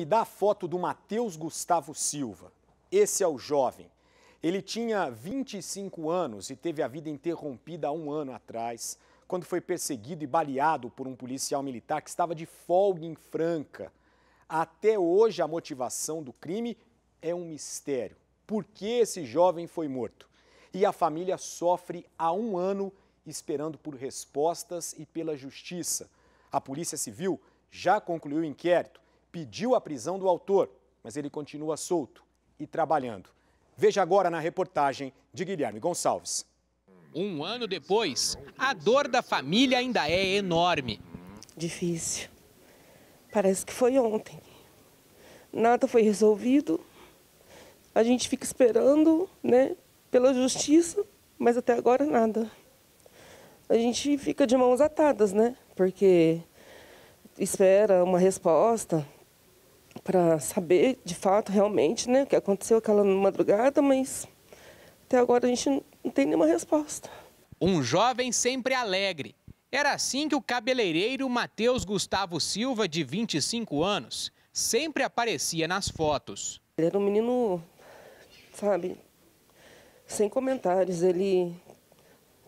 Me dá a foto do Matheus Gustavo Silva. Esse é o jovem. Ele tinha 25 anos e teve a vida interrompida há um ano atrás, quando foi perseguido e baleado por um policial militar que estava de folga em Franca. Até hoje, a motivação do crime é um mistério. Por que esse jovem foi morto? E a família sofre há um ano esperando por respostas e pela justiça. A Polícia Civil já concluiu o inquérito pediu a prisão do autor, mas ele continua solto e trabalhando. Veja agora na reportagem de Guilherme Gonçalves. Um ano depois, a dor da família ainda é enorme. Difícil. Parece que foi ontem. Nada foi resolvido. A gente fica esperando, né, pela justiça, mas até agora nada. A gente fica de mãos atadas, né? Porque espera uma resposta, para saber de fato, realmente, né, o que aconteceu aquela madrugada, mas até agora a gente não tem nenhuma resposta. Um jovem sempre alegre. Era assim que o cabeleireiro Matheus Gustavo Silva, de 25 anos, sempre aparecia nas fotos. Ele era um menino, sabe, sem comentários. Ele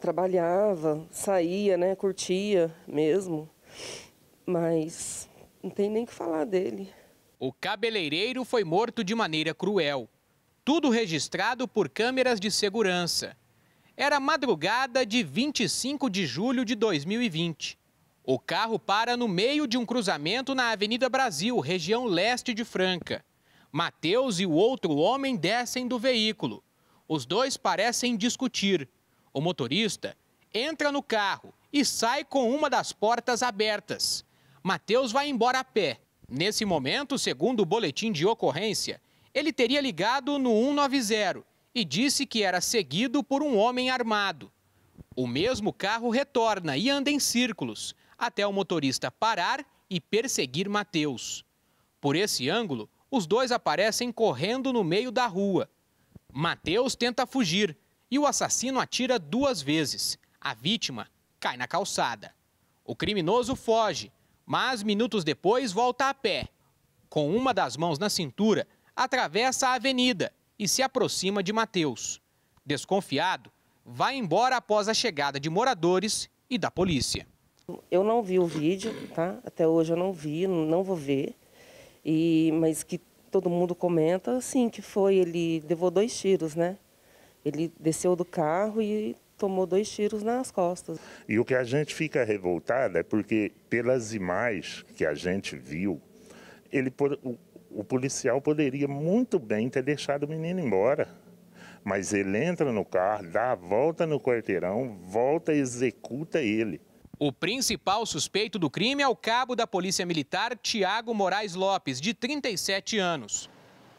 trabalhava, saía, né, curtia mesmo, mas não tem nem que falar dele. O cabeleireiro foi morto de maneira cruel. Tudo registrado por câmeras de segurança. Era madrugada de 25 de julho de 2020. O carro para no meio de um cruzamento na Avenida Brasil, região leste de Franca. Mateus e o outro homem descem do veículo. Os dois parecem discutir. O motorista entra no carro e sai com uma das portas abertas. Mateus vai embora a pé Nesse momento, segundo o boletim de ocorrência, ele teria ligado no 190 e disse que era seguido por um homem armado. O mesmo carro retorna e anda em círculos, até o motorista parar e perseguir Mateus. Por esse ângulo, os dois aparecem correndo no meio da rua. Mateus tenta fugir e o assassino atira duas vezes. A vítima cai na calçada. O criminoso foge, mas minutos depois volta a pé. Com uma das mãos na cintura, atravessa a avenida e se aproxima de Mateus. Desconfiado, vai embora após a chegada de moradores e da polícia. Eu não vi o vídeo, tá? Até hoje eu não vi, não vou ver. E mas que todo mundo comenta, sim, que foi ele levou dois tiros, né? Ele desceu do carro e tomou dois tiros nas costas. E o que a gente fica revoltada é porque, pelas imagens que a gente viu, ele, o, o policial poderia muito bem ter deixado o menino embora. Mas ele entra no carro, dá a volta no quarteirão, volta e executa ele. O principal suspeito do crime é o cabo da Polícia Militar Tiago Moraes Lopes, de 37 anos.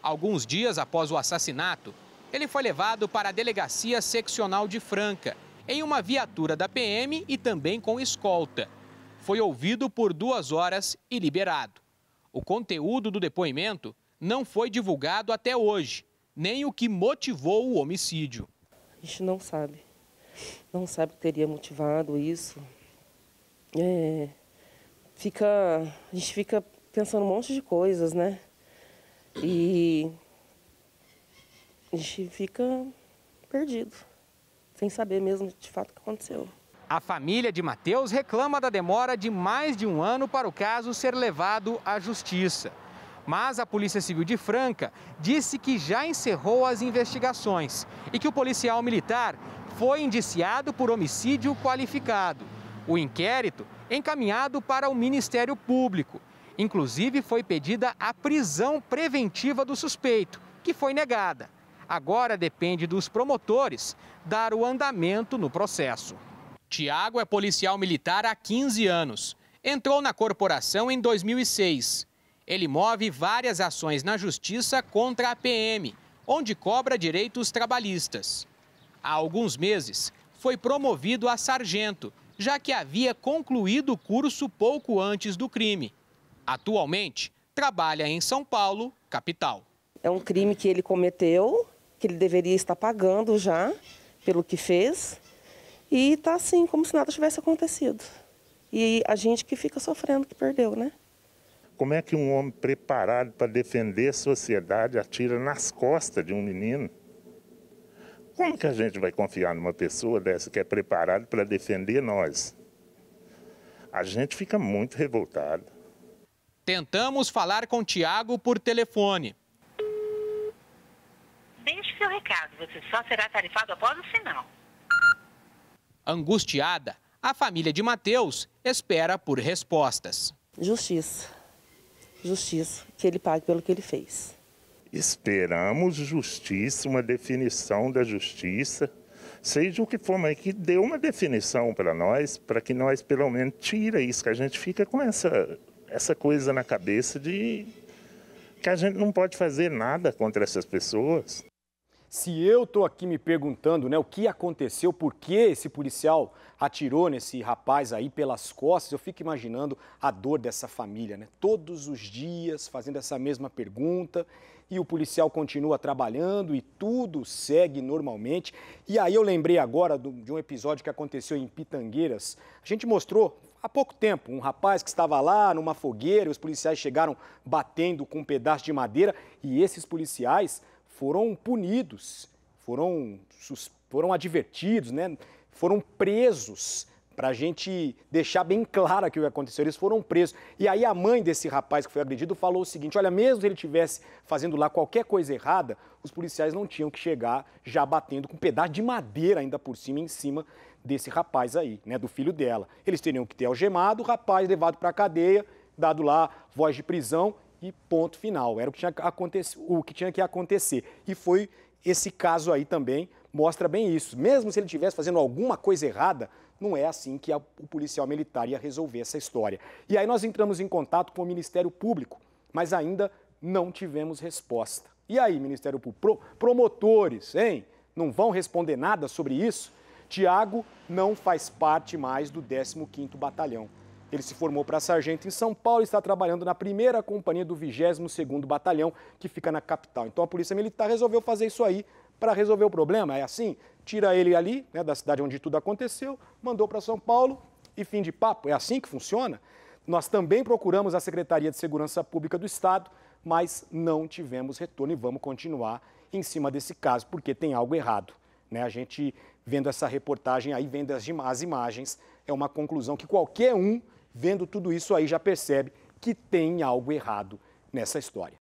Alguns dias após o assassinato, ele foi levado para a delegacia seccional de Franca, em uma viatura da PM e também com escolta. Foi ouvido por duas horas e liberado. O conteúdo do depoimento não foi divulgado até hoje, nem o que motivou o homicídio. A gente não sabe. Não sabe o que teria motivado isso. É, fica, a gente fica pensando um monte de coisas, né? E a gente fica perdido, sem saber mesmo de fato o que aconteceu. A família de Mateus reclama da demora de mais de um ano para o caso ser levado à justiça. Mas a Polícia Civil de Franca disse que já encerrou as investigações e que o policial militar foi indiciado por homicídio qualificado. O inquérito encaminhado para o Ministério Público. Inclusive foi pedida a prisão preventiva do suspeito, que foi negada. Agora depende dos promotores dar o andamento no processo. Tiago é policial militar há 15 anos. Entrou na corporação em 2006. Ele move várias ações na justiça contra a PM, onde cobra direitos trabalhistas. Há alguns meses, foi promovido a sargento, já que havia concluído o curso pouco antes do crime. Atualmente, trabalha em São Paulo, capital. É um crime que ele cometeu, que ele deveria estar pagando já pelo que fez, e está assim, como se nada tivesse acontecido. E a gente que fica sofrendo, que perdeu, né? Como é que um homem preparado para defender a sociedade atira nas costas de um menino? Como que a gente vai confiar numa pessoa dessa que é preparada para defender nós? A gente fica muito revoltado. Tentamos falar com Tiago por telefone, seu recado. Você só será tarifado após o sinal. Angustiada, a família de Mateus espera por respostas. Justiça. Justiça. Que ele pague pelo que ele fez. Esperamos justiça, uma definição da justiça seja o que for, mas que dê uma definição para nós, para que nós pelo menos tire isso, que a gente fica com essa, essa coisa na cabeça de que a gente não pode fazer nada contra essas pessoas. Se eu estou aqui me perguntando né, o que aconteceu, por que esse policial atirou nesse rapaz aí pelas costas, eu fico imaginando a dor dessa família, né? Todos os dias fazendo essa mesma pergunta e o policial continua trabalhando e tudo segue normalmente. E aí eu lembrei agora do, de um episódio que aconteceu em Pitangueiras. A gente mostrou há pouco tempo um rapaz que estava lá numa fogueira, e os policiais chegaram batendo com um pedaço de madeira e esses policiais foram punidos, foram, foram advertidos, né? foram presos para a gente deixar bem claro aqui o que aconteceu. Eles foram presos. E aí a mãe desse rapaz que foi agredido falou o seguinte: olha, mesmo se ele tivesse fazendo lá qualquer coisa errada, os policiais não tinham que chegar já batendo com um pedaço de madeira ainda por cima em cima desse rapaz aí, né, do filho dela. Eles teriam que ter algemado o rapaz, levado para a cadeia, dado lá voz de prisão e ponto final. Era o que tinha, o que, tinha que acontecer. E foi esse caso aí também, mostra bem isso. Mesmo se ele estivesse fazendo alguma coisa errada, não é assim que a, o policial militar ia resolver essa história. E aí nós entramos em contato com o Ministério Público, mas ainda não tivemos resposta. E aí, Ministério Público? Pro, promotores, hein? Não vão responder nada sobre isso? Tiago não faz parte mais do 15º Batalhão. Ele se formou para sargento em São Paulo e está trabalhando na primeira companhia do 22º Batalhão, que fica na capital. Então a Polícia Militar resolveu fazer isso aí para resolver o problema. É assim, tira ele ali, né, da cidade onde tudo aconteceu, mandou para São Paulo e fim de papo. É assim que funciona? Nós também procuramos a Secretaria de Segurança Pública do Estado, mas não tivemos retorno e vamos continuar em cima desse caso, porque tem algo errado. Né? A gente vendo essa reportagem aí, vendo as, as imagens, é uma conclusão que qualquer um vendo tudo isso aí já percebe que tem algo errado nessa história.